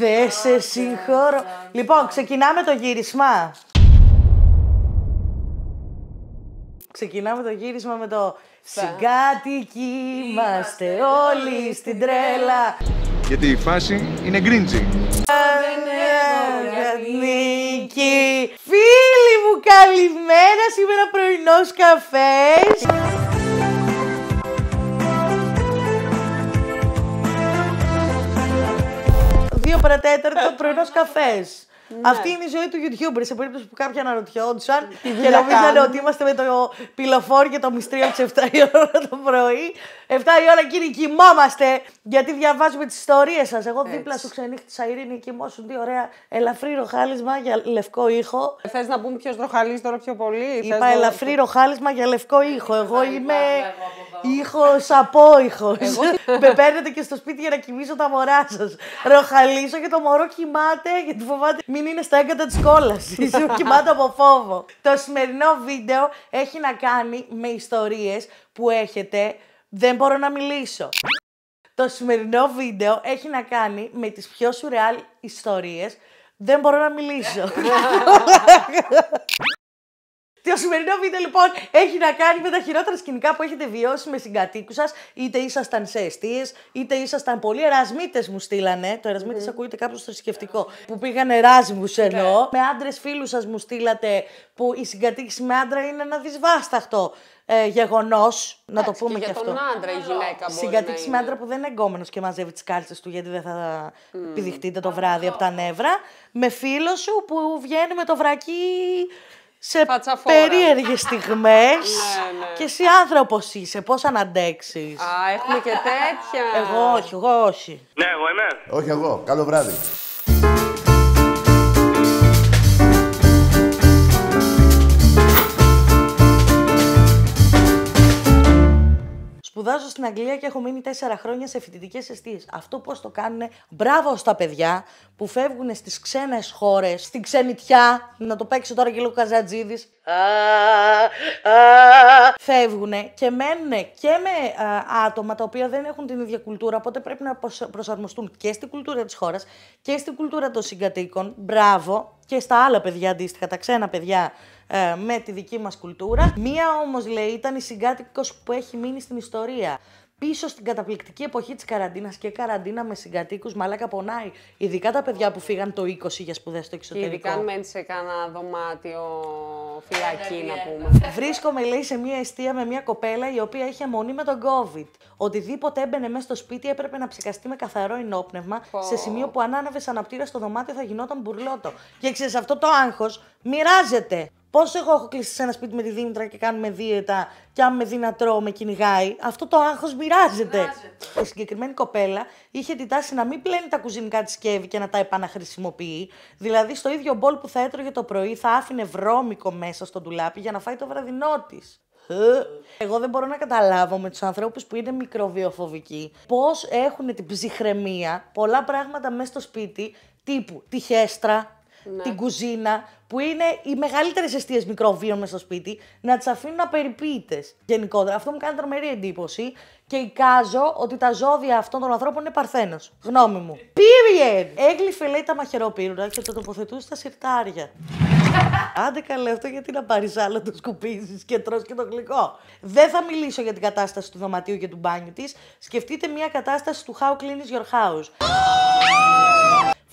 Δε σε συγχωρώ. Λοιπόν, ξεκινάμε το γύρισμα. Ξεκινάμε το γύρισμα με το Συγκάτοικοι είμαστε όλοι στην τρέλα. Γιατί η φάση είναι γκρίντζι. Φίλοι μου, καλημέρα. Σήμερα πρωινός καφές. παρατέταρτο ε, πρωινός καφές. Ναι. Αυτή είναι η ζωή του YouTuber. Σε περίπτωση που κάποιοι αναρωτιόντουσαν και νομίζανε ότι είμαστε με το πιλοφόρο και το μυστρίο τη 7 η ώρα το πρωί. 7 η ώρα, κύριε, κοιμόμαστε γιατί διαβάζουμε τις ιστορίες σας. Εγώ Έτσι. δίπλα σου ξενύχτησα ειρήνη και τι ωραία ελαφρύ ροχάλισμα για λευκό ήχο. Θες να πούμε ποιος ροχαλίζει τώρα πιο πολύ. Είπα ελαφρύ ροχάλισμα για λευκό ήχο. Εγώ είμαι Ήχο, απόϊχο. Με παίρνετε και στο σπίτι για να κοιμήσω τα μωρά σας. Ροχαλίσω και το μωρό κοιμάται γιατί φοβάται μην είναι στα έγκατα της κόλασης. κοιμάται από φόβο. Το σημερινό βίντεο έχει να κάνει με ιστορίες που έχετε. Δεν μπορώ να μιλήσω. Το σημερινό βίντεο έχει να κάνει με τις πιο σουρεάλ ιστορίες. Δεν μπορώ να μιλήσω. Το σημερινό βίντεο λοιπόν έχει να κάνει με τα χειρότερα σκηνικά που έχετε βιώσει με συγκατοίκους σας, είτε ήσασταν σε αιστείες, είτε ήσασταν πολλοί ερασμίτες μου στείλανε. Το ερασμίτε mm. Mm-hmm. ακούγεται κάπως θρησκευτικό. Που πήγαν εράσμου εννοώ. Ναι. Με άντρες φίλους σας μου στείλατε που η συγκατοίκηση με άντρα είναι ένα δυσβάσταχτο ε, γεγονός. Να το πούμε και, και για αυτό. τον άντρα η γυναίκα μου. Συγκατοίκηση με άντρα που δεν είναι εγκόμενος και μαζεύει τις κάλτσες του γιατί δεν θα mm. πηδηχτείτε το βράδυ από τα νεύρα. Με φίλο σου που βγαίνει με το βρακί σε περίεργες στιγμές. Ναι, ναι. και εσύ άνθρωπος είσαι, πώς αναντέξεις. Α, έχουμε και τέτοια. Εγώ όχι, εγώ όχι. Ναι, εγώ είμαι. Όχι εγώ. Καλό βράδυ. σπουδάζω στην Αγγλία και έχω μείνει τέσσερα χρόνια σε φοιτητικές αιστείες. Αυτό πώς το κάνουν. Μπράβο στα παιδιά που φεύγουν στις ξένες χώρες, στην ξενιτιά. Να το παίξει τώρα και λίγο Καζατζίδης. Φεύγουν και μένουν και με άτομα τα οποία δεν έχουν την ίδια κουλτούρα. Οπότε πρέπει να προσαρμοστούν και στην κουλτούρα της χώρας και στην κουλτούρα των συγκατοίκων. Μπράβο. Και στα άλλα παιδιά αντίστοιχα, τα ξένα παιδιά ε, με τη δική μας κουλτούρα. Μία όμως λέει ήταν η συγκάτοικος που έχει μείνει στην ιστορία. Πίσω στην καταπληκτική εποχή της καραντίνας και καραντίνα με συγκατοίκους, μαλάκα πονάει. Ειδικά τα παιδιά που φύγαν το 20 για σπουδές στο εξωτερικό. ειδικά αν μένεις σε κάνα δωμάτιο φυλακή, να πούμε. Βρίσκομαι, λέει, σε μια εστία με μια κοπέλα η οποία είχε μονή με τον COVID. Οτιδήποτε έμπαινε μέσα στο σπίτι έπρεπε να ψεκαστεί με καθαρό ενόπνευμα, σε σημείο που αν ανάβε αναπτύρα στο δωμάτιο θα γινόταν μπουρλότο. Και ξέρεις, αυτό το άγχος μοιράζεται. Πώς εγώ έχω κλείσει σε ένα σπίτι με τη Δήμητρα και κάνουμε δίαιτα, και αν με δει να τρώω, με κυνηγάει. Αυτό το άγχος μοιράζεται. Η συγκεκριμένη κοπέλα είχε την τάση να μην πλένει τα κουζινικά της σκεύη και να τα επαναχρησιμοποιεί. Δηλαδή, στο ίδιο μπολ που θα έτρωγε το πρωί, θα άφηνε βρώμικο μέσα στο ντουλάπι για να φάει το βραδινό της. Εγώ δεν μπορώ να καταλάβω με τους ανθρώπους που είναι μικροβιοφοβικοί πώς έχουν την ψυχραιμία πολλά πράγματα μέσα στο σπίτι τύπου τη ναι. την κουζίνα, που είναι οι μεγαλύτερες αιστείες μικροβίων μέσα στο σπίτι, να τις αφήνουν απεριποίητε γενικότερα. Αυτό μου κάνει τρομερή εντύπωση και εικάζω ότι τα ζώδια αυτών των ανθρώπων είναι παρθένος. Γνώμη μου. Period! Έγλυφε λέει τα μαχαιρόπύρουρα και το τοποθετούσε στα σιρτάρια. Άντε καλέ αυτό γιατί να πάρεις άλλο, το σκουπίζεις και τρως και το γλυκό. Δεν θα μιλήσω για την κατάσταση του δωματίου και του μπάνιου της. Σκεφτείτε μια κατάσταση του How Clean is Your House.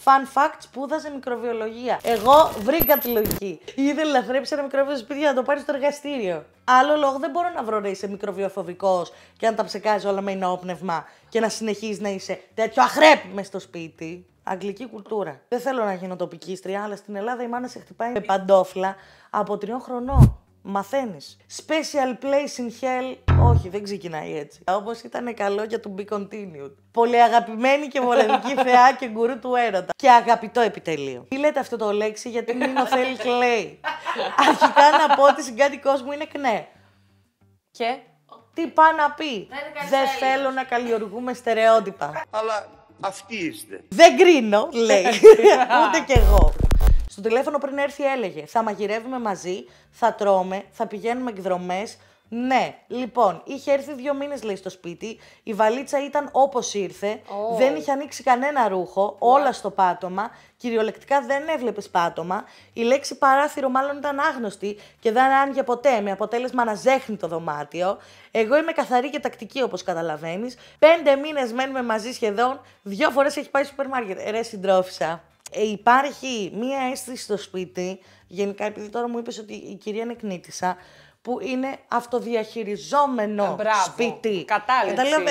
Fun fact, σπούδαζε μικροβιολογία. Εγώ βρήκα τη λογική. Ήθελε δηλαδή, να ένα μικρόβιο στο σπίτι για να το πάρει στο εργαστήριο. Άλλο λόγο δεν μπορώ να βρω να είσαι μικροβιοφοβικό και να τα ψεκάζεις όλα με ενόπνευμα και να συνεχίζεις να είσαι τέτοιο αχρέπ μες στο σπίτι. Αγγλική κουλτούρα. Δεν θέλω να γίνω τοπική αλλά στην Ελλάδα η μάνα σε χτυπάει με παντόφλα από τριών χρονών μαθαίνεις. Special place in hell. Όχι, δεν ξεκινάει έτσι. Όπως ήταν καλό για το Be Continued. Πολύ αγαπημένη και μοναδική θεά και γκουρού του έρωτα. Και αγαπητό επιτελείο. Τι λέτε αυτό το λέξη γιατί μην θέλεις λέει. Αρχικά να πω ότι συγκάτοικός μου είναι κνέ. Και. Τι πάει να πει. Δεν θέλω να καλλιεργούμε στερεότυπα. Αλλά αυτοί είστε. Δεν κρίνω, λέει. Ούτε κι εγώ. Στο τηλέφωνο πριν έρθει έλεγε θα μαγειρεύουμε μαζί, θα τρώμε, θα πηγαίνουμε εκδρομές. Ναι, λοιπόν, είχε έρθει δύο μήνες λέει στο σπίτι. Η βαλίτσα ήταν όπως ήρθε. Δεν είχε ανοίξει κανένα ρούχο. Όλα στο πάτωμα. Κυριολεκτικά δεν έβλεπες πάτωμα. Η λέξη παράθυρο μάλλον ήταν άγνωστη και δεν άνοιγε ποτέ. Με αποτέλεσμα να ζέχνει το δωμάτιο. Εγώ είμαι καθαρή και τακτική όπως καταλαβαίνεις. Πέντε μήνες μένουμε μαζί σχεδόν. Δύο φορές έχει πάει σούπερ μάρκετ. Ε, ρε ε, υπάρχει μία αίσθηση στο σπίτι, γενικά επειδή τώρα μου είπες ότι η κυρία είναι κνήτησα, που είναι αυτοδιαχειριζόμενο ε, σπίτι. Κατάληψη,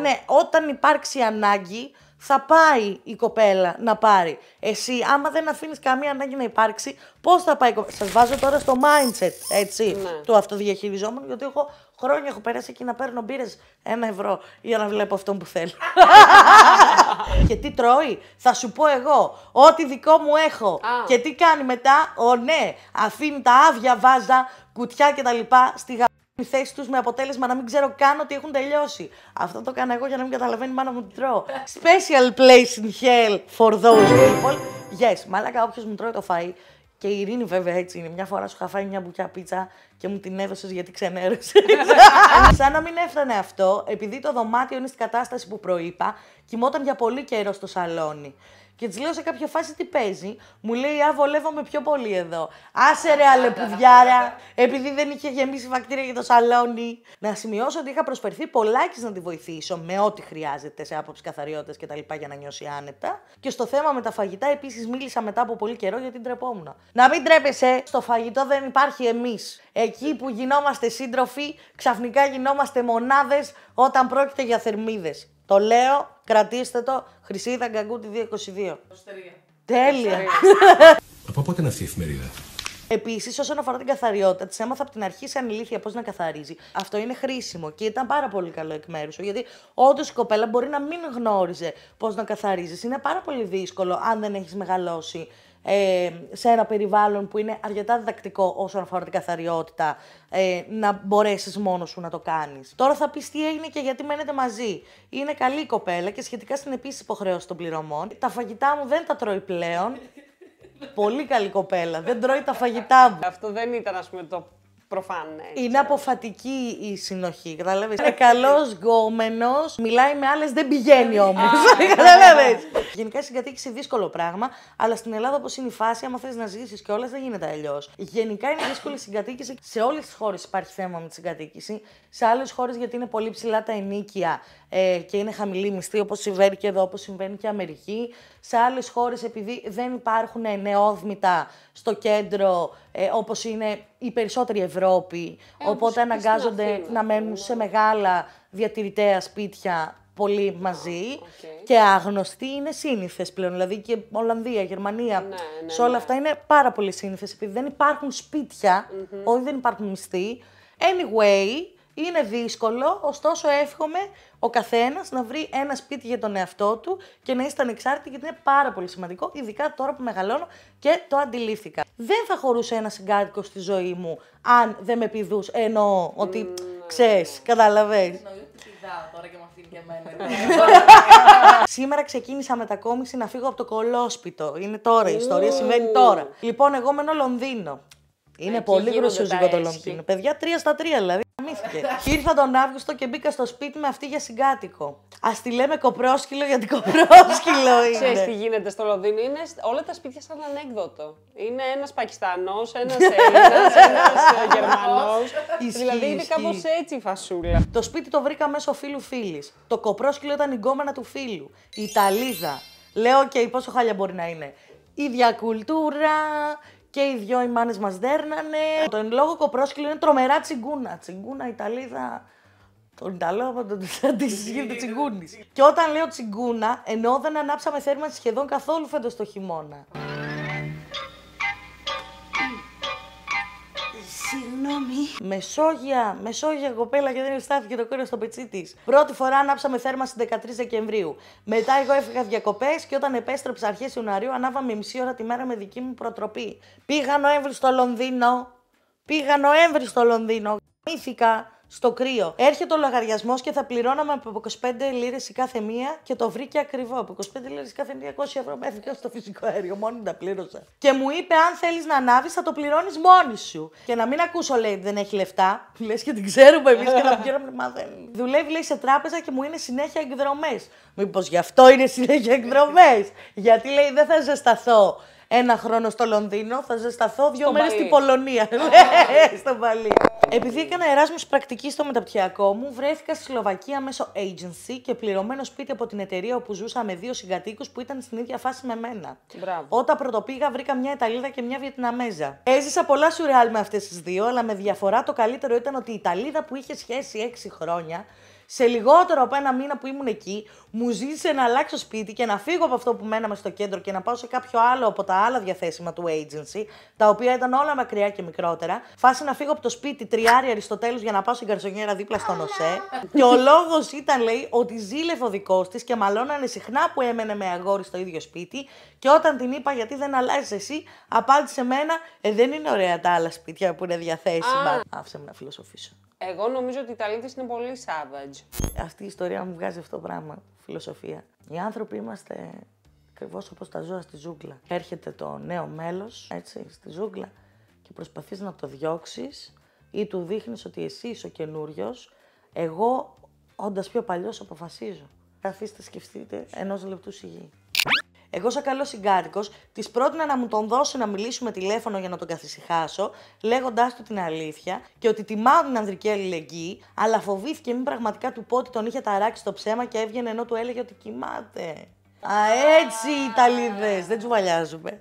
Ναι, όταν υπάρξει ανάγκη, θα πάει η κοπέλα να πάρει. Εσύ, άμα δεν αφήνεις καμία ανάγκη να υπάρξει, πώς θα πάει η κοπέλα. Σας βάζω τώρα στο mindset έτσι, ναι. του αυτοδιαχειριζόμενου, γιατί έχω χρόνια έχω περάσει εκεί να παίρνω μπύρες ένα ευρώ για να βλέπω αυτόν που θέλω. και τι τρώει, θα σου πω εγώ, ό,τι δικό μου έχω. Και τι κάνει μετά, ο ναι, αφήνει τα άδεια βάζα, κουτιά κτλ. στη τη θέση τους με αποτέλεσμα να μην ξέρω καν ότι έχουν τελειώσει. Αυτό το έκανα εγώ για να μην καταλαβαίνει μάνα μου τι τρώω. Special place in hell for those people. Yes, μαλάκα όποιος μου τρώει το φαΐ. Και η Ειρήνη, βέβαια, έτσι είναι. Μια φορά σου είχα μια μπουκιά πίτσα και μου την έδωσες γιατί ξενέρωσε. Σαν να μην έφτανε αυτό, επειδή το δωμάτιο είναι στην κατάσταση που προείπα, κοιμόταν για πολύ καιρό στο σαλόνι. Και της λέω σε κάποια φάση τι παίζει. Μου λέει Α, βολεύομαι πιο πολύ εδώ. Άσε ρε αλεπουδιάρα, επειδή δεν είχε γεμίσει βακτήρια για το σαλόνι. Να σημειώσω ότι είχα προσφερθεί πολλάκις να τη βοηθήσω με ό,τι χρειάζεται σε άποψη καθαριότητα λοιπά για να νιώσει άνετα. Και στο θέμα με τα φαγητά επίσης μίλησα μετά από πολύ καιρό γιατί ντρεπόμουν. Να μην τρέπεσαι, στο φαγητό δεν υπάρχει εμείς. Εκεί που γινόμαστε σύντροφοι, ξαφνικά γινόμαστε μονάδες όταν πρόκειται για θερμίδες. Το λέω, κρατήστε το, Χρυσίδα Γκαγκούτη 222. Τέλεια. από πότε είναι αυτή η εφημερίδα. Επίσης, όσον αφορά την καθαριότητα, της έμαθα από την αρχή σε ανηλίθεια πώς να καθαρίζει. Αυτό είναι χρήσιμο και ήταν πάρα πολύ καλό εκ μέρους σου. Γιατί όντως η κοπέλα μπορεί να μην γνώριζε πώς να καθαρίζεις. Είναι πάρα πολύ δύσκολο αν δεν έχεις μεγαλώσει ε, σε ένα περιβάλλον που είναι αρκετά διδακτικό όσον αφορά την καθαριότητα, ε, να μπορέσεις μόνος σου να το κάνεις. Τώρα θα πεις τι έγινε και γιατί μένετε μαζί. Είναι καλή η κοπέλα και σχετικά στην επίσης υποχρέωση των πληρωμών. Τα φαγητά μου δεν τα τρώει πλέον. Πολύ καλή κοπέλα. Δεν τρώει τα φαγητά μου. Αυτό δεν ήταν, ας πούμε, το Προφανές. Είναι ναι. αποφατική η συνοχή, Κατάλαβες. Είναι καλός γκόμενος, μιλάει με άλλες δεν πηγαίνει όμω. καταλαβες. Γενικά η συγκατοίκηση δύσκολο πράγμα, αλλά στην Ελλάδα όπως είναι η φάση, άμα θες να ζήσεις και δεν γίνεται αλλιώς. Γενικά είναι δύσκολη η συγκατοίκηση, σε όλες τις χώρες υπάρχει θέμα με τη συγκατοίκηση, σε άλλες χώρες γιατί είναι πολύ ψηλά τα ενίκια ε, και είναι χαμηλή μισθή όπως συμβαίνει και εδώ, όπως συμβαίνει και Αμερική σε άλλες χώρες, επειδή δεν υπάρχουν ε, νεόδμητα στο κέντρο, ε, όπως όπω είναι η περισσότερη Ευρώπη. Ε, οπότε αναγκάζονται να μένουν σε μεγάλα διατηρητέα σπίτια πολύ μαζί και άγνωστοι είναι σύνηθες πλέον. Δηλαδή και Ολλανδία, Γερμανία, ναι, ναι, σε ναι. όλα αυτά είναι πάρα πολύ σύνηθες επειδή δεν υπάρχουν σπίτια, δεν υπάρχουν μισθοί. Anyway, είναι δύσκολο, ωστόσο εύχομαι ο καθένας να βρει ένα σπίτι για τον εαυτό του και να είστε ανεξάρτητοι, γιατί είναι πάρα πολύ σημαντικό, ειδικά τώρα που μεγαλώνω και το αντιλήφθηκα. Δεν θα χωρούσε ένα συγκάτοικο στη ζωή μου αν δεν με πηδούσε. Εννοώ ότι ξέρεις, κατάλαβες. Τώρα και με και εμένα. Σήμερα ξεκίνησα μετακόμιση να φύγω από το κολόσπιτο. Είναι τώρα η ιστορία, συμβαίνει τώρα. Λοιπόν, εγώ μένω Λονδίνο. Είναι πολύ γνωστό το Λονδίνο. Παιδιά, τρία στα τρία δηλαδή. Ήρθα τον Αύγουστο και μπήκα στο σπίτι με αυτή για συγκάτοικο. Ας τη λέμε κοπρόσκυλο γιατί κοπρόσκυλο είναι. Ξέρεις τι γίνεται στο Λονδίνο. Είναι όλα τα σπίτια σαν ανέκδοτο. Είναι ένας Πακιστανός, ένας Έλληνας, ένας ε, Γερμανός. δηλαδή είναι κάπως έτσι η φασούλα. Το σπίτι το βρήκα μέσω φίλου φίλης. Το κοπρόσκυλο ήταν η γκόμενα του φίλου. Η Ιταλίδα. Λέω, και okay, πόσο χάλια μπορεί να είναι. Ίδια κουλτούρα, και οι δυο οι μάνες μας δέρνανε. Το εν λόγω κοπρόσκυλο είναι τρομερά τσιγκούνα. Τσιγκούνα Ιταλίδα. Τον Ιταλό από τον ναι, γίνεται ναι, ναι. τσιγκούνης. Και όταν λέω τσιγκούνα, εννοώ δεν ανάψαμε θέρμανση σχεδόν καθόλου φέτος το χειμώνα. Συγγνώμη. Μεσόγεια, μεσόγεια κοπέλα και δεν αισθάθηκε το κόρο στο πετσί της. Πρώτη φορά ανάψαμε στις 13 Δεκεμβρίου. Μετά εγώ έφυγα διακοπέ και όταν επέστρεψα αρχές Ιουναρίου ανάβαμε μισή ώρα τη μέρα με δική μου προτροπή. Πήγα Νοέμβρη στο Λονδίνο. Πήγα Νοέμβρη στο Λονδίνο. Μύθηκα στο κρύο. Έρχεται ο λογαριασμός και θα πληρώναμε από 25 λίρες η κάθε μία και το βρήκε ακριβό. Από 25 λίρες η κάθε μία 200 ευρώ μέθηκα στο φυσικό αέριο. Μόνη τα πλήρωσα. Και μου είπε, αν θέλεις να ανάβεις, θα το πληρώνεις μόνη σου. Και να μην ακούσω, λέει, δεν έχει λεφτά. Λες και την ξέρουμε εμείς και να πηγαίνουμε, μα δεν. Δουλεύει, λέει, σε τράπεζα και μου είναι συνέχεια εκδρομές. Μήπως γι' αυτό είναι συνέχεια εκδρομές. Γιατί λέει, δεν θα ζεσταθώ ένα χρόνο στο Λονδίνο, θα ζεσταθώ δύο μέρες στην Πολωνία. Ε, στο Παλί. Επειδή έκανα εράσμου πρακτική στο μεταπτυχιακό μου, βρέθηκα στη Σλοβακία μέσω agency και πληρωμένο σπίτι από την εταιρεία όπου ζούσα με δύο συγκατοίκους που ήταν στην ίδια φάση με μένα. Μπράβο. Όταν πρωτοπήγα, βρήκα μια Ιταλίδα και μια Βιετναμέζα. Έζησα πολλά σουρεάλ με αυτές τις δύο, αλλά με διαφορά το καλύτερο ήταν ότι η Ιταλίδα που είχε σχέση 6 χρόνια σε λιγότερο από ένα μήνα που ήμουν εκεί, μου ζήτησε να αλλάξω σπίτι και να φύγω από αυτό που μέναμε στο κέντρο και να πάω σε κάποιο άλλο από τα άλλα διαθέσιμα του agency, τα οποία ήταν όλα μακριά και μικρότερα. Φάση να φύγω από το σπίτι τριάρι αριστοτέλους για να πάω στην καρσονιέρα δίπλα στον ΟΣΕ. και ο λόγος ήταν, λέει, ότι ζήλευε ο δικός της και μαλώνανε συχνά που έμενε με αγόρι στο ίδιο σπίτι. Και όταν την είπα γιατί δεν αλλάζεις εσύ, απάντησε μένα, Ε, δεν είναι ωραία τα άλλα σπίτια που είναι διαθέσιμα. Άφησε με να φιλοσοφήσω. Εγώ νομίζω ότι η ταλίτε είναι πολύ savage. Αυτή η ιστορία μου βγάζει αυτό το πράγμα, φιλοσοφία. Οι άνθρωποι είμαστε ακριβώς όπως τα ζώα στη ζούγκλα. Έρχεται το νέο μέλος, έτσι, στη ζούγκλα και προσπαθείς να το διώξεις ή του δείχνεις ότι εσύ είσαι ο καινούριος. Εγώ, όντας πιο παλιός, αποφασίζω. Καθίστε, σκεφτείτε ενός λεπτού σιγή. Εγώ, σαν καλός συγκάτοικος, της πρότεινα να μου τον δώσει να μιλήσουμε τηλέφωνο για να τον καθησυχάσω, λέγοντάς του την αλήθεια και ότι τιμάω την ανδρική αλληλεγγύη, αλλά φοβήθηκε μην πραγματικά του πω ότι τον είχε ταράξει το ψέμα και έβγαινε ενώ του έλεγε ότι κοιμάται. Α, έτσι οι Ιταλίδες, δεν τσουβαλιάζουμε.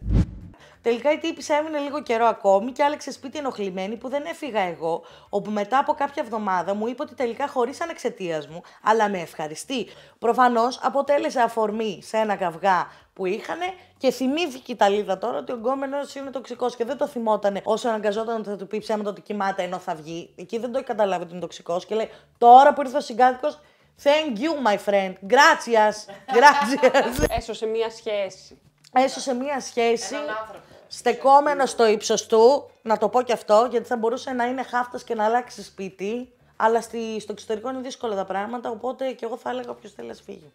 Τελικά η τύπησα έμεινε λίγο καιρό ακόμη και άλλαξε σπίτι ενοχλημένη που δεν έφυγα εγώ, όπου μετά από κάποια εβδομάδα μου είπε ότι τελικά χωρίσαν εξαιτία μου, αλλά με ευχαριστεί. Προφανώς αποτέλεσε αφορμή σε ένα καυγά που είχαν και θυμήθηκε η Ταλίδα τώρα ότι ο γκόμενος είναι τοξικός και δεν το θυμόταν όσο αναγκαζόταν ότι θα του πει ψέματα ότι κοιμάται ενώ θα βγει. Εκεί δεν το έχει καταλάβει ότι είναι τοξικός και λέει τώρα που ήρθε ο συγκάτοικο. Thank you, my friend. Gracias. Gracias. σε μία σχέση. σε μία σχέση. Στεκόμενο στο ύψος του, να το πω και αυτό, γιατί θα μπορούσε να είναι χάφτας και να αλλάξει σπίτι. Αλλά στο εξωτερικό είναι δύσκολα τα πράγματα, οπότε και εγώ θα έλεγα όποιος θέλει να φύγει.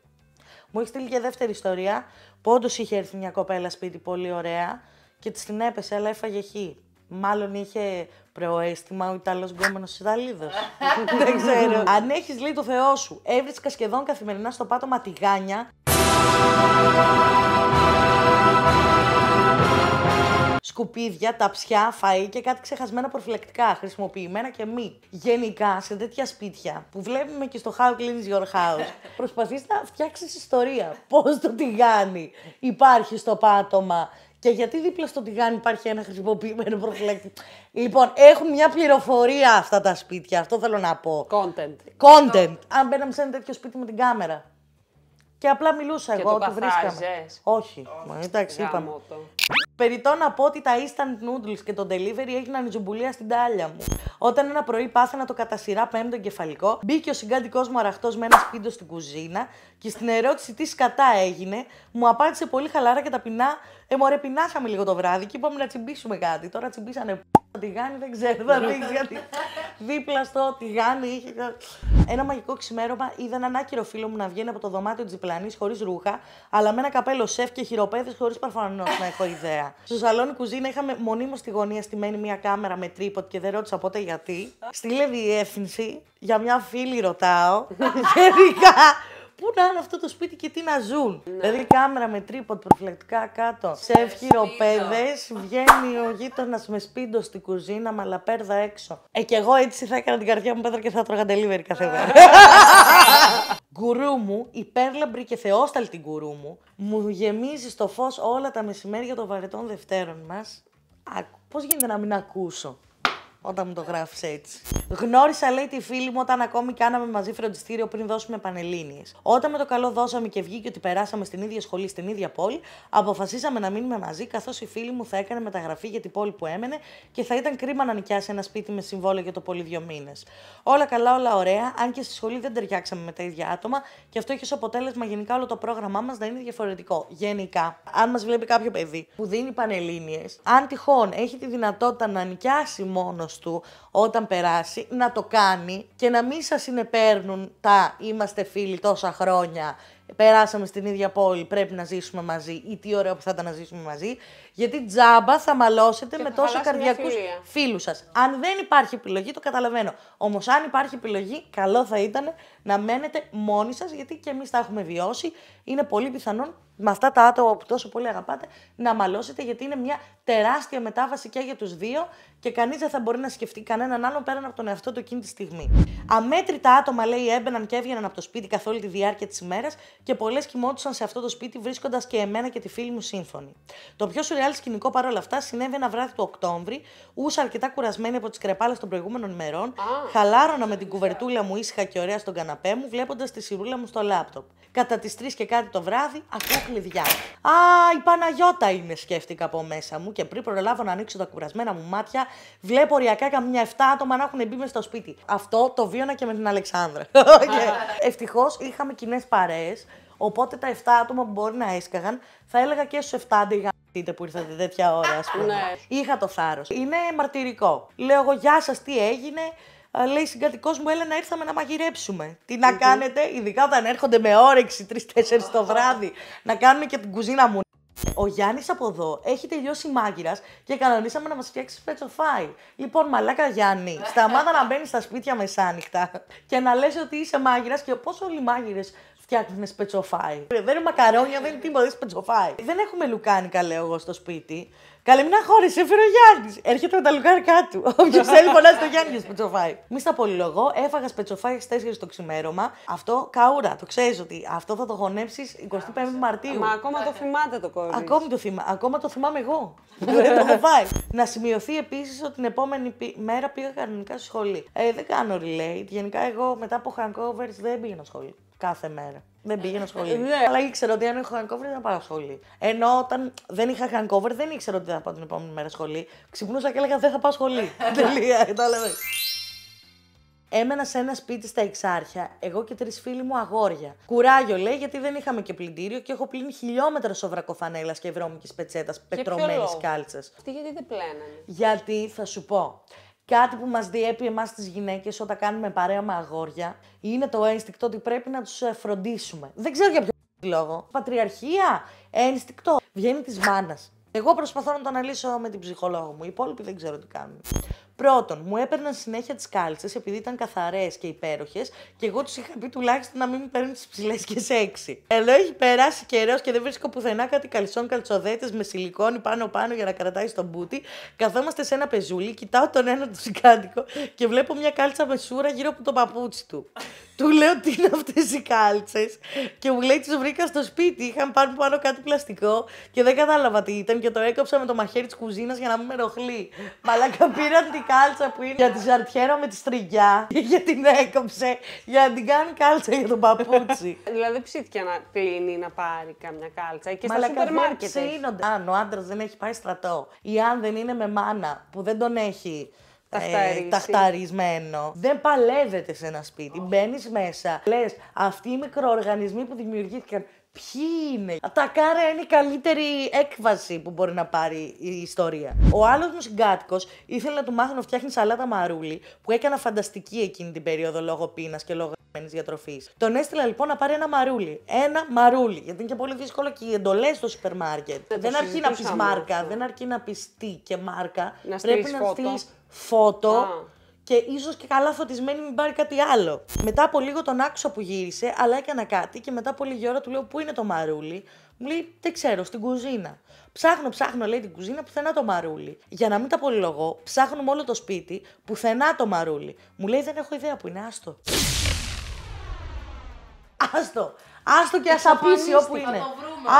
Μου έχεις στείλει και δεύτερη ιστορία που όντως είχε έρθει μια κοπέλα σπίτι πολύ ωραία και της την έπεσε, αλλά έφαγε χ. Μάλλον είχε προαίσθημα ο Ιταλός γκόμενος Ιταλίδο. Δεν ξέρω. Αν έχεις λέει το Θεό σου, έβρισκα σχεδόν καθημερινά στο πάτωμα τη γάνια σκουπίδια, ταψιά, φαΐ και κάτι ξεχασμένα προφυλακτικά, χρησιμοποιημένα και μη. Γενικά, σε τέτοια σπίτια που βλέπουμε και στο How Cleans Your House, προσπαθείς να φτιάξεις ιστορία. Πώς το τηγάνι υπάρχει στο πάτωμα και γιατί δίπλα στο τηγάνι υπάρχει ένα χρησιμοποιημένο προφυλακτικό. λοιπόν, έχουν μια πληροφορία αυτά τα σπίτια, αυτό θέλω να πω. Content. Content. Αν μπαίναμε σε ένα τέτοιο σπίτι με την κάμερα. Και απλά μιλούσα εγώ, το, το βρίσκαμε. Όχι, oh, εντάξει, είπαμε. Περιτώ να πω ότι τα instant noodles και το delivery έγιναν τζουμπουλία στην τάλια μου. Όταν ένα πρωί πάθαινα το κατά σειρά πέμπτο εγκεφαλικό, μπήκε ο συγκάντικό μου αραχτός με ένα σπίτι στην κουζίνα και στην ερώτηση τι σκατά έγινε, μου απάντησε πολύ χαλάρα και ταπεινά: Ε, μωρέ, πεινάσαμε λίγο το βράδυ και είπαμε να τσιμπήσουμε κάτι. Τώρα τσιμπήσανε το τηγάνι, δεν ξέρω, θα δείξει γιατί δίπλα στο τηγάνι είχε. Ένα μαγικό ξημέρωμα είδα έναν άκυρο φίλο μου να βγαίνει από το δωμάτιο της διπλανής χωρίς ρούχα, αλλά με ένα καπέλο σεφ και χειροπέδες χωρίς παρφανός, να έχω ιδέα. Στο σαλόνι κουζίνα είχαμε μονίμως στη γωνία στημένη μία κάμερα με τρίποτ και δεν ρώτησα ποτέ γιατί. Στείλε διεύθυνση, για μια φίλη ρωτάω. Γενικά, πού να είναι αυτό το σπίτι και τι να ζουν. Ναι. Δηλαδή κάμερα με τρίποτ, προφυλακτικά κάτω. Σε ευχηροπέδες, βγαίνει ο γείτονας με σπίτι στη κουζίνα, μαλαπέρδα έξω. Ε, και εγώ έτσι θα έκανα την καρδιά μου πέτρα και θα τρώγα delivery κάθε ναι. γκουρού μου, υπέρλαμπρη και θεόσταλτη γκουρού μου, μου γεμίζει στο φως όλα τα μεσημέρια των βαρετών Δευτέρων μας. Πώς γίνεται να μην ακούσω όταν μου το γράφεις έτσι. Γνώρισα, λέει, τη φίλη μου όταν ακόμη κάναμε μαζί φροντιστήριο πριν δώσουμε πανελίνε. Όταν με το καλό δώσαμε και βγήκε ότι περάσαμε στην ίδια σχολή, στην ίδια πόλη, αποφασίσαμε να μείνουμε μαζί, καθώς η φίλη μου θα έκανε μεταγραφή για την πόλη που έμενε και θα ήταν κρίμα να νοικιάσει ένα σπίτι με συμβόλαιο για το πολύ δύο μήνες. Όλα καλά, όλα ωραία, αν και στη σχολή δεν ταιριάξαμε με τα ίδια άτομα και αυτό έχει ως αποτέλεσμα γενικά όλο το πρόγραμμά μας να είναι διαφορετικό. Γενικά, αν μας βλέπει κάποιο παιδί που δίνει πανελίνε, αν τυχόν έχει τη δυνατότητα να νοικιάσει μόνος του όταν περάσει να το κάνει και να μην σας συνεπέρνουν τα είμαστε φίλοι τόσα χρόνια, περάσαμε στην ίδια πόλη, πρέπει να ζήσουμε μαζί ή τι ωραίο που θα ήταν να ζήσουμε μαζί, γιατί τζάμπα θα μαλώσετε με τόσο καρδιακούς φίλους σας. Αν δεν υπάρχει επιλογή, το καταλαβαίνω. Όμως αν υπάρχει επιλογή, καλό θα ήταν να μένετε μόνοι σας, γιατί και εμείς τα έχουμε βιώσει, είναι πολύ πιθανόν με αυτά τα άτομα που τόσο πολύ αγαπάτε, να μαλώσετε γιατί είναι μια τεράστια μετάβαση και για τους δύο και κανείς δεν θα μπορεί να σκεφτεί κανέναν άλλον πέραν από τον εαυτό του εκείνη τη στιγμή. Αμέτρητα άτομα, λέει, έμπαιναν και έβγαιναν από το σπίτι καθ' όλη τη διάρκεια της ημέρας, και πολλές κοιμόντουσαν σε αυτό το σπίτι βρίσκοντας και εμένα και τη φίλη μου σύμφωνη. Το πιο σουρεάλ σκηνικό παρόλα αυτά συνέβη ένα βράδυ του Οκτώβρη, ούσα αρκετά κουρασμένη από τις κρεπάλες των προηγούμενων ημερών, ah. χαλάρωνα με την κουβερτούλα μου ήσυχα και ωραία στον καναπέ μου, βλέποντας τη σιρούλα μου στο λάπτοπ. Κατά τις 3 και κάτι το βράδυ, ακούω κλειδιά. Α, η Παναγιώτα είναι, σκέφτηκα από μέσα μου και πριν προλάβω να ανοίξω τα κουρασμένα μου μάτια, βλέπω οριακά καμιά 7 άτομα να έχουν μπει μέσα στο σπίτι. Αυτό το βίωνα και με την Αλεξάνδρα. Ευτυχώς είχαμε κοινέ παρέες, οπότε τα 7 άτομα που μπορεί να έσκαγαν, θα έλεγα και στους 7 αντίγα που ήρθατε τέτοια ώρα, ας πούμε. Ναι. Είχα το θάρρος. Είναι μαρτυρικό. Λέω εγώ, Γεια σας, τι έγινε λέει συγκατοικός μου, έλα να ήρθαμε να μαγειρέψουμε. Τι να κάνετε, ειδικά όταν έρχονται με όρεξη 3-4 το βράδυ, να κάνουμε και την κουζίνα μου. Ο Γιάννης από εδώ έχει τελειώσει μάγειρας και κανονίσαμε να μας φτιάξει φέτσο Λοιπόν, μαλάκα Γιάννη, ναι. σταμάτα να μπαίνεις στα σπίτια μεσάνυχτα και να λες ότι είσαι μάγειρας και πώς όλοι οι μάγειρες φτιάχνουν σπετσοφάι. Δεν είναι μακαρόνια, δεν είναι τίποτα, δεν σπετσοφάι. Δεν έχουμε λουκάνικα, λέω εγώ, στο σπίτι μια χώρα, σε έφερε ο Γιάννης. Έρχεται με τα λουκάρικά του. Όποιος θέλει, φωνάζει το Γιάννη και σπετσοφάει. Μη στα πολυλογώ, έφαγα σπετσοφάι στι 4 το ξημέρωμα. Αυτό καούρα, το ξέρεις ότι αυτό θα το γονέψει 25 Μαρτίου. Μα ακόμα το θυμάται το κόμμα. Ακόμη το, θυμάμαι, ακόμα το θυμάμαι εγώ. Δεν το έχω Να σημειωθεί επίσης ότι την επόμενη μέρα πήγα κανονικά στη σχολή. Ε, δεν κάνω relate. Γενικά εγώ μετά από hangovers δεν πήγαινα σχολή. Κάθε μέρα δεν πήγαινα σχολείο. Ε, ναι. Αλλά ήξερα ότι αν έχω hangover θα πάω σχολή. Ενώ όταν δεν είχα hangover δεν ήξερα ότι θα πάω την επόμενη μέρα σχολείο. Ξυπνούσα και έλεγα δεν θα πάω σχολείο. Ναι. Τελεία, κατάλαβε. Έμενα σε ένα σπίτι στα Εξάρχεια, εγώ και τρεις φίλοι μου αγόρια. Κουράγιο λέει, γιατί δεν είχαμε και πλυντήριο και έχω πλύνει χιλιόμετρα σοβρακοφανέλα και βρώμικης πετσέτας, πετρωμένη κάλτσα. Αυτή γιατί δεν πλένανε. Γιατί θα σου πω κάτι που μας διέπει εμάς τις γυναίκες όταν κάνουμε παρέα με αγόρια είναι το ένστικτο ότι πρέπει να τους ε, φροντίσουμε. Δεν ξέρω για ποιο λόγο. Πατριαρχία, ένστικτο, βγαίνει της μάνας. Εγώ προσπαθώ να το αναλύσω με την ψυχολόγο μου. Οι υπόλοιποι δεν ξέρω τι κάνουν. Πρώτον, μου έπαιρναν συνέχεια τις κάλτσες επειδή ήταν καθαρές και υπέροχες και εγώ τους είχα πει τουλάχιστον να μην παίρνουν τις ψηλές και σεξι. Εδώ έχει περάσει καιρός και δεν βρίσκω πουθενά κάτι καλσόν καλτσοδέτες με σιλικόνι πανω πάνω-πάνω για να κρατάει στον μπούτι. Καθόμαστε σε ένα πεζούλι, κοιτάω τον ένα του συγκάτοικο και βλέπω μια κάλτσα σούρα γύρω από το παπούτσι του. του λέω τι είναι αυτές οι κάλτσες και μου λέει τις βρήκα στο σπίτι. Είχαν πάνω πάνω κάτι πλαστικό και δεν κατάλαβα τι ήταν και το έκοψα με το μαχαίρι της κουζίνας για να μην με ροχλεί. Μαλάκα πήραν την κάλτσα που είναι για τη ζαρτιέρα με τη στριγιά. Για την έκοψε, για να την κάνει κάλτσα για τον παπούτσι. δηλαδή ψήθηκε να κλείνει να πάρει καμιά κάλτσα. Και στα σούπερ μάρκετ. Αν ο άντρας δεν έχει πάει στρατό ή αν δεν είναι με μάνα που δεν τον έχει ε, ταχταρισμένο. Δεν παλεύεται σε ένα σπίτι. Oh. Μπαίνεις μέσα. Λες, αυτοί οι μικροοργανισμοί που δημιουργήθηκαν Ποιοι είναι. Τα κάρα είναι η καλύτερη έκβαση που μπορεί να πάρει η ιστορία. Ο άλλος μου συγκάτοικος ήθελε να του μάθω να φτιάχνει σαλάτα μαρούλι, που έκανα φανταστική εκείνη την περίοδο λόγω πείνας και λόγω διατροφής. Τον έστειλα λοιπόν να πάρει ένα μαρούλι. Ένα μαρούλι. Γιατί είναι και πολύ δύσκολο και οι εντολές στο σούπερ μάρκετ. Δεν, αρκεί να πεις μάρκα, δεν αρκεί να πεις τι και μάρκα. Να πρέπει να στείλεις φώτο και ίσως και καλά φωτισμένη, μην πάρει κάτι άλλο. Μετά από λίγο τον άκουσα που γύρισε, αλλά έκανα κάτι και μετά από λίγη ώρα του λέω: Πού είναι το μαρούλι. Μου λέει: Δεν ξέρω, στην κουζίνα. Ψάχνω, ψάχνω, λέει την κουζίνα, πουθενά το μαρούλι. Για να μην τα πολυλογώ, ψάχνουμε όλο το σπίτι, πουθενά το μαρούλι. Μου λέει: Δεν έχω ιδέα που είναι, άστο. Άστο. Άστο και ας όπου είναι.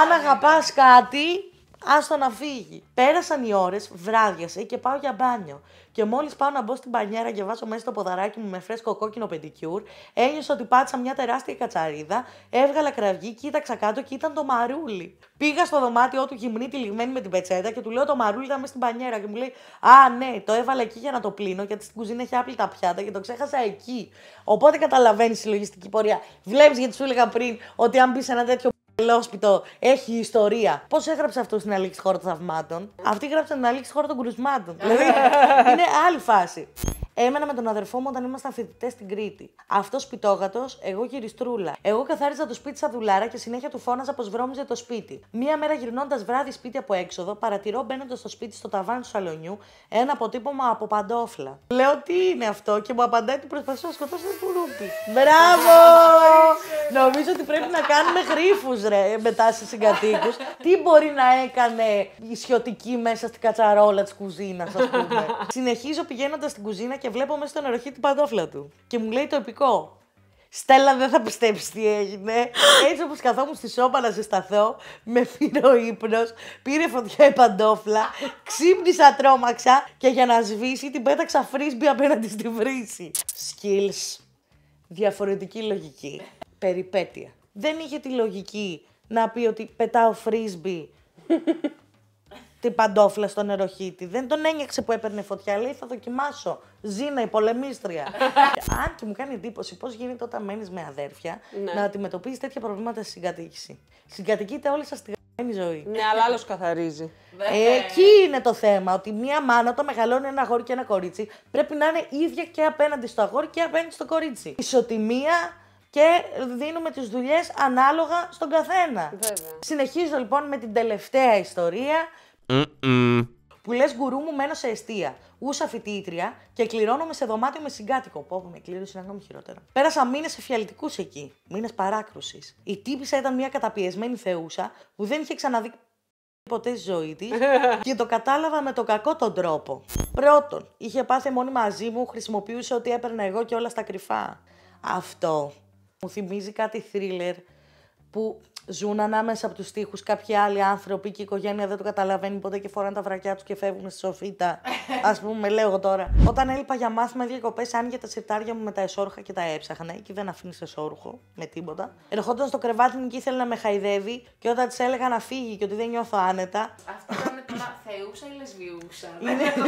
Αν αγαπά κάτι, άστο να φύγει. Πέρασαν οι ώρες, βράδιασε και πάω για μπάνιο. Και μόλις πάω να μπω στην πανιέρα και βάζω μέσα το ποδαράκι μου με φρέσκο κόκκινο πεντικιούρ, ένιωσα ότι πάτησα μια τεράστια κατσαρίδα, έβγαλα κραυγή, κοίταξα κάτω και ήταν το μαρούλι. Πήγα στο δωμάτιό του γυμνή τυλιγμένη με την πετσέτα και του λέω το μαρούλι ήταν μέσα στην πανιέρα και μου λέει Α, ναι, το έβαλα εκεί για να το πλύνω γιατί στην κουζίνα έχει άπλυτα πιάτα και το ξέχασα εκεί. Οπότε καταλαβαίνεις η λογιστική πορεία. Βλέπεις γιατί σου έλεγα πριν ότι αν σε ένα τέτοιο έχει ιστορία. Πώς έγραψε αυτό στην αλήξη χώρα των θαυμάτων. Αυτή γράψε την αλήξη χώρα των κρουσμάτων. δηλαδή είναι άλλη φάση. Έμενα με τον αδερφό μου όταν ήμασταν φοιτητές στην Κρήτη. Αυτός πιτόγατος, εγώ γυριστρούλα. Εγώ καθάριζα το σπίτι σαν δουλάρα και συνέχεια του φώναζα πως βρώμιζε το σπίτι. Μία μέρα γυρνώντας βράδυ σπίτι από έξοδο, παρατηρώ μπαίνοντας στο σπίτι στο ταβάνι του σαλονιού ένα αποτύπωμα από παντόφλα. Λέω τι είναι αυτό και μου απαντάει ότι προσπαθώ να σκοτώσω το κουρούπι. Μπράβο! Νομίζω ότι πρέπει να κάνουμε γρήφου ρε μετά σε συγκατοίκους. τι μπορεί να έκανε η σιωτική μέσα στην κατσαρόλα της κουζίνας, ας πούμε. Συνεχίζω πηγαίνοντας στην κουζίνα και βλέπω μέσα στον ερωχή την παντόφλα του. Και μου λέει το επικό. Στέλλα, δεν θα πιστέψεις τι έγινε. Έτσι όπως καθόμουν στη σώμα να ζεσταθώ, με φύρο ύπνος, πήρε φωτιά η παντόφλα, ξύπνησα, τρόμαξα και για να σβήσει την πέταξα φρίσμπι απέναντι στη βρύση. Skills. Διαφορετική λογική. Περιπέτεια. Δεν είχε τη λογική να πει ότι πετάω φρίσμπι την παντόφλα στον νεροχύτη. Δεν τον ένιωξε που έπαιρνε φωτιά. Λέει θα δοκιμάσω. Ζήνα η πολεμίστρια. Αν και μου κάνει εντύπωση πώς γίνεται όταν μένεις με αδέρφια ναι. να αντιμετωπίζεις τέτοια προβλήματα στη συγκατοίκηση. Συγκατοικείται όλη σας τη ζωή. Ναι, αλλά άλλος καθαρίζει. Ε, εκεί είναι το θέμα. Ότι μία μάνα όταν μεγαλώνει ένα αγόρι και ένα κορίτσι πρέπει να είναι ίδια και απέναντι στο αγόρι και απέναντι στο κορίτσι. Ισοτιμία και δίνουμε τις δουλειές ανάλογα στον καθένα. Βέβαια. Συνεχίζω λοιπόν με την τελευταία ιστορία Mm-mm. Που λες γκουρού μου, μένω σε αιστεία. Ούσα φοιτήτρια και κληρώνομαι σε δωμάτιο με συγκάτοικο. Πόβο με κλήρωσε να ακόμη χειρότερα. Πέρασα μήνες εφιαλτικού εκεί. Μήνες παράκρουσης. Η τύπησα ήταν μια καταπιεσμένη θεούσα που δεν είχε ξαναδεί ποτέ στη ζωή της και το κατάλαβα με τον κακό τον τρόπο. Πρώτον, είχε πάθει μόνη μαζί μου, χρησιμοποιούσε ό,τι έπαιρνα εγώ και όλα στα κρυφά. Αυτό μου θυμίζει κάτι θρίλερ που ζουν ανάμεσα από τους τοίχου κάποιοι άλλοι άνθρωποι και η οικογένεια δεν το καταλαβαίνει ποτέ και φοράνε τα βρακιά τους και φεύγουν στη σοφίτα. Ας πούμε, λέω εγώ τώρα. Όταν έλειπα για μάθημα διακοπέ, άνοιγε τα σιρτάρια μου με τα εσόρουχα και τα έψαχνα. Εκεί δεν αφήνει εσόρουχο με τίποτα. Ερχόταν στο κρεβάτι μου και ήθελε να με χαϊδεύει και όταν της έλεγα να φύγει και ότι δεν νιώθω άνετα. Αυτό ήταν τώρα θεούσα ή λεσβιούσα.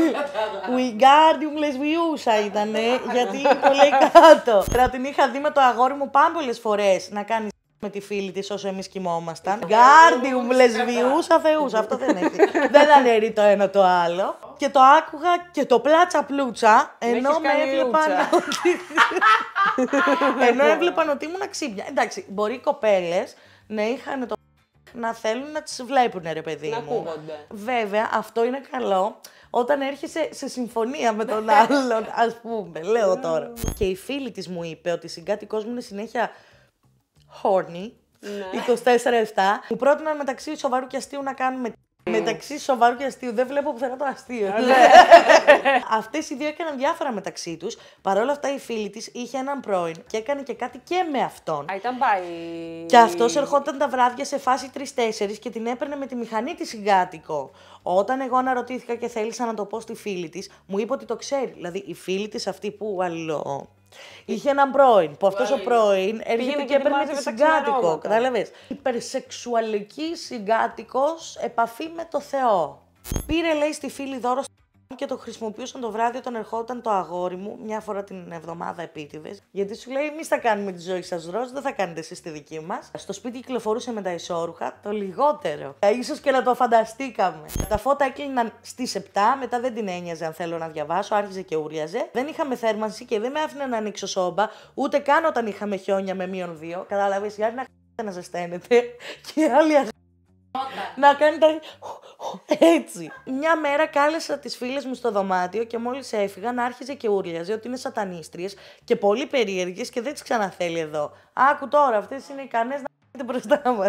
Ουιγκάρντιουμ λεσβιούσα ήταν, γιατί είναι πολύ κάτω. Τώρα την είχα δει με το αγόρι μου πάμπολε φορές να κάνει με τη φίλη της όσο εμείς κοιμόμασταν. Ε, Γκάρντιουμ λεσβιούσα θεούσα. Αυτό δεν έχει. δεν αναιρεί το ένα το άλλο. Και το άκουγα και το πλάτσα πλούτσα, ενώ με έβλεπαν ενώ έβλεπαν ότι ήμουν ξύπνια. Εντάξει, μπορεί οι κοπέλες να είχαν το να θέλουν να τις βλέπουν, ρε παιδί να μου. Ακούγονται. Βέβαια, αυτό είναι καλό όταν έρχεσαι σε συμφωνία με τον άλλον, ας πούμε, λέω τώρα. Ε. Και η φίλη της μου είπε ότι η συγκάτοικός μου είναι συνέχεια horny, ναι. 24-7, μου πρότειναν μεταξύ σοβαρού και αστείου να κάνουμε Μεταξύ σοβαρού και αστείου. Δεν βλέπω πουθενά το αστείο. Ναι. Ναι. Αυτές οι δύο έκαναν διάφορα μεταξύ τους. Παρ' όλα αυτά, η φίλη της είχε έναν πρώην και έκανε και κάτι και με αυτόν. Α, ήταν πάει. Και αυτός ερχόταν τα βράδια σε φάση 3-4 και την έπαιρνε με τη μηχανή της συγκάτοικο. Όταν εγώ αναρωτήθηκα και θέλησα να το πω στη φίλη της, μου είπε ότι το ξέρει. Δηλαδή, η φίλη της αυτή που αλληλό Είχε έναν πρώην, που αυτός ο πρώην έρχεται και έπαιρνε τη συγκάτοικο. Κατάλαβες. Υπερσεξουαλική συγκάτοικος επαφή με το Θεό. Πήρε, λέει, στη φίλη δώρο και το χρησιμοποιούσαν το βράδυ όταν ερχόταν το αγόρι μου, μια φορά την εβδομάδα επίτηδες. Γιατί σου λέει: Εμείς θα κάνουμε τη ζωή σας ροζ, δεν θα κάνετε εσείς τη δική μας. Στο σπίτι κυκλοφορούσε με τα ισόρουχα, το λιγότερο. Ε, σω και να το φανταστήκαμε. Τα φώτα έκλειναν στις 7, μετά δεν την ένοιαζε αν θέλω να διαβάσω, άρχιζε και ούριαζε. Δεν είχαμε θέρμανση και δεν με άφηνε να ανοίξω σόμπα, ούτε καν όταν είχαμε χιόνια με μείον 2. Κατάλαβες, η να να ζεσταίνετε και άλλοι να κάνει τα. Έτσι. Μια μέρα κάλεσα τις φίλες μου στο δωμάτιο και μόλις έφυγαν άρχιζε και ούρλιαζε ότι είναι σατανίστριες και πολύ περίεργες και δεν τις ξαναθέλει εδώ. Άκου τώρα, αυτές είναι ικανές να είναι μπροστά μας.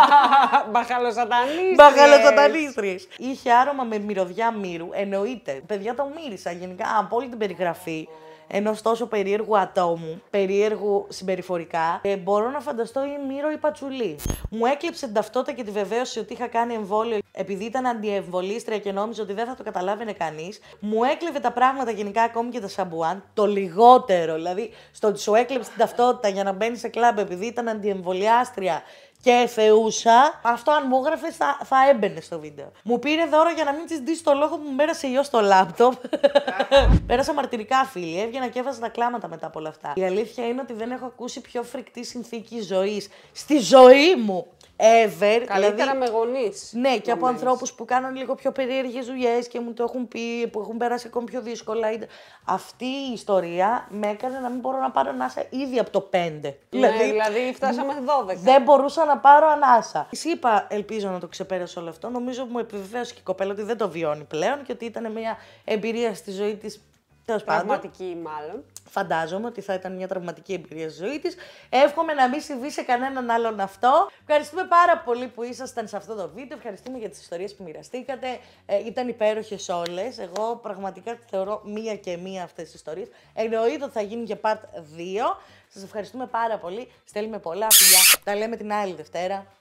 Μπαχαλοσατανίστρε. Μπαχαλοσατανίστρε. Είχε άρωμα με μυρωδιά μύρου, εννοείται. Παιδιά το μύρισα γενικά από όλη την περιγραφή ενός τόσο περίεργου ατόμου, περίεργου συμπεριφορικά, ε, μπορώ να φανταστώ η Μύρο ή Πατσουλή. Μου έκλειψε την ταυτότητα και τη βεβαίωση ότι είχα κάνει εμβόλιο, επειδή ήταν αντιεμβολίστρια και νόμιζε ότι δεν θα το καταλάβαινε κανείς. Μου έκλειβε τα πράγματα γενικά, ακόμη και τα σαμπουάν, το λιγότερο. Δηλαδή, στο ότι σου έκλεψε την ταυτότητα για να μπαίνεις σε κλαμπ επειδή ήταν αντιεμβολιά και εφεούσα. αυτό αν μου έγραφε θα, θα έμπαινε στο βίντεο. Μου πήρε δώρο για να μην της ντύσει το λόγο που μου πέρασε ιό στο λάπτοπ. Πέρασα μαρτυρικά, φίλοι. Έβγαινα και έβαζα τα κλάματα μετά από όλα αυτά. Η αλήθεια είναι ότι δεν έχω ακούσει πιο φρικτή συνθήκη ζωής στη ζωή μου ever. Καλύτερα δηλαδή, με γονείς. Ναι, και από ανθρώπους που κάνουν λίγο πιο περίεργες δουλειές και μου το έχουν πει, που έχουν πέρασει ακόμη πιο δύσκολα. Αυτή η ιστορία με έκανε να μην μπορώ να πάρω ανάσα ήδη από το 5. Ναι, δηλαδή, δηλαδή φτάσαμε 12. Δεν μπορούσα να πάρω ανάσα. Της είπα, ελπίζω να το ξεπέρασε όλο αυτό. Νομίζω μου επιβεβαίωσε και η κοπέλα ότι δεν το βιώνει πλέον και ότι ήταν μια εμπειρία στη ζωή της Τραυματική μάλλον. Φαντάζομαι ότι θα ήταν μια τραυματική εμπειρία στη ζωή της. Εύχομαι να μην συμβεί σε κανέναν άλλον αυτό. Ευχαριστούμε πάρα πολύ που ήσασταν σε αυτό το βίντεο. Ευχαριστούμε για τις ιστορίες που μοιραστήκατε. Ε, ήταν υπέροχες όλες. Εγώ πραγματικά θεωρώ μία και μία αυτές τις ιστορίες. Εννοείται ότι θα γίνει και part 2. Σας ευχαριστούμε πάρα πολύ. Στέλνουμε πολλά φιλιά. Τα λέμε την άλλη Δευτέρα.